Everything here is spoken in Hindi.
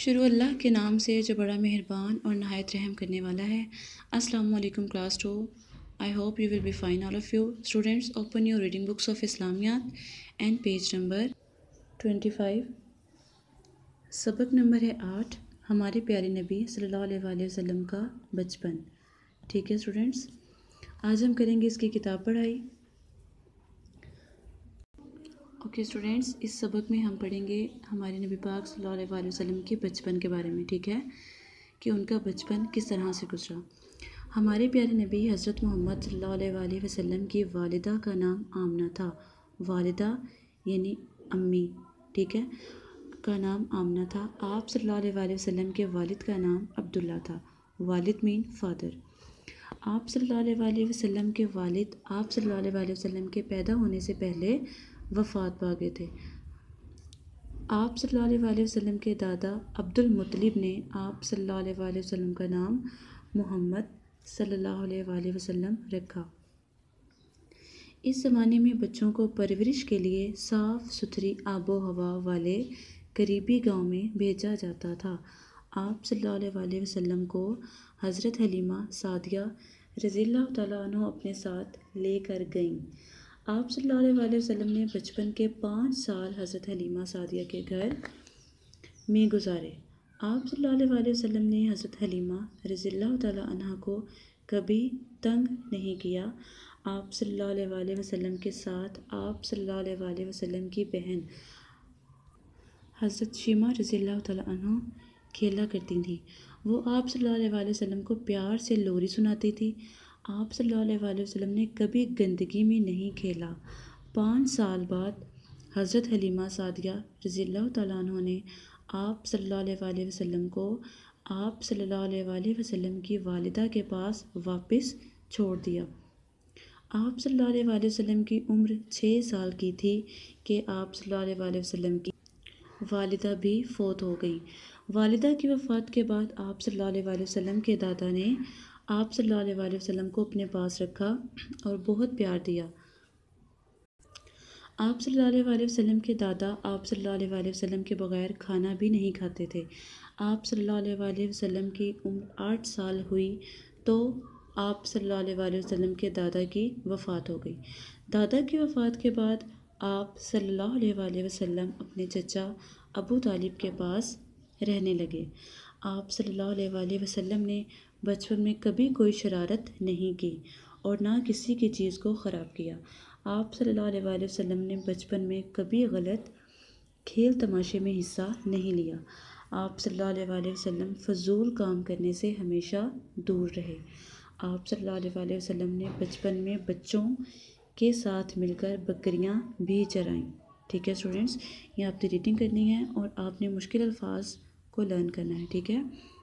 शुरू अल्लाह के नाम से जो बड़ा मेहरबान और नहायत रहम करने वाला है अस्सलाम वालेकुम class two I hope you will be fine all of you students open your reading books of Islamiat and page number twenty five सबक नंबर है आठ हमारे प्यारे नबी सल्लल्लाहु अलैहि वसल्लम का बचपन ठीक है स्टूडेंट्स आज हम करेंगे इसकी किताब पढ़ाई के स्टूडेंट्स इस सबक में हम पढ़ेंगे हमारे नबी पाक सल्लल्लाहु अलैहि वसल्लम के बचपन के बारे में ठीक है कि उनका बचपन किस तरह से गुजरा हमारे प्यारे नबी हज़रत मोहम्मद सल्लल्लाहु अलैहि वसल्लम की वालिदा का नाम आमना था वालिदा यानी अम्मी ठीक है का नाम आमना था आप सल्लल्लाहु अलैहि वसल्लम के वालिद का नाम अब्दुल्ला था वालिद मीन फादर आप सल्लल्लाहु अलैहि वसल्लम के वालिद आप सल्लल्लाहु अलैहि वसल्लम के पैदा होने से पहले वफ़ात पा गए थे आप सल्लल्लाहु अलैहि वसल्लम के दादा अब्दुल मुतलिब ने आप सल्लल्लाहु अलैहि वसल्लम का नाम मोहम्मद सल्लल्लाहु अलैहि वसल्लम रखा इस ज़माने में बच्चों को परवरिश के लिए साफ़ सुथरी आबो हवा वाले करीबी गांव में भेजा जाता था आप सल्लल्लाहु अलैहि वसल्लम को हज़रत हलीमा सादिया रज़ील्ला तु अपने साथ लेकर गईं आप सल्लल्लाहु अलैहि वसल्लम ने बचपन के पाँच साल हज़रत हलीमा सादिया के घर में गुजारे आप सल्लल्लाहु अलैहि वसल्लम ने हज़रत हलीमा रज़ील्ला तहा को कभी तंग नहीं किया आप सल्लल्लाहु अलैहि वसल्लम के साथ आप सल्लल्लाहु अलैहि वसल्लम की बहन हज़रत शीमा रज़ील्ला तहा खेला करती थी वो आप सल्लल्लाहु अलैहि वसल्लम को प्यार से लोरी सुनाती थी आप सल्लल्लाहु अलैहि वसल्लम ने कभी गंदगी में नहीं खेला पाँच साल बाद हज़रत हलीमा सादिया रज़ील्ला तु ने आप सल्लल्लाहु अलैहि वसल्लम को आप सल्लल्लाहु अलैहि वसल्लम की वालिदा के पास वापस छोड़ दिया आप सल्लल्लाहु अलैहि वसल्लम की उम्र छः साल की थी कि आप सल्लल्लाहु अलैहि वसल्लम की वालिदा भी फोत हो गई वालिदा की वफ़ात के बाद आप सल्लल्लाहु अलैहि वसल्लम के दादा ने आप सल्लल्लाहु अलैहि वसल्लम को अपने पास रखा और बहुत प्यार दिया आप सल्लल्लाहु अलैहि वसल्लम के दादा आप सल्लल्लाहु अलैहि वसल्लम के बग़ैर खाना भी नहीं खाते थे आप सल्लल्लाहु अलैहि वसल्लम की उम्र आठ साल हुई तो आप सल्लल्लाहु अलैहि वसल्लम के दादा की वफ़ात हो गई दादा की वफ़ात के बाद आप सल्लल्लाहु अलैहि वसल्लम अपने चचा अबू तालिब के पास रहने लगे आप सल्ला वसम ने बचपन में कभी कोई शरारत नहीं की और ना किसी की चीज़ को ख़राब किया आप सल्ला वसम ने बचपन में कभी गलत खेल तमाशे में हिस्सा नहीं लिया आप सल्ला वसम फजूल काम करने से हमेशा दूर रहे आप सल्ला वसम ने बचपन में बच्चों के साथ मिलकर बकरियां भी चराईं ठीक है स्टूडेंट्स ये आपने रीडिंग करनी है और आपने मुश्किल अल्फाज को लर्न करना है ठीक है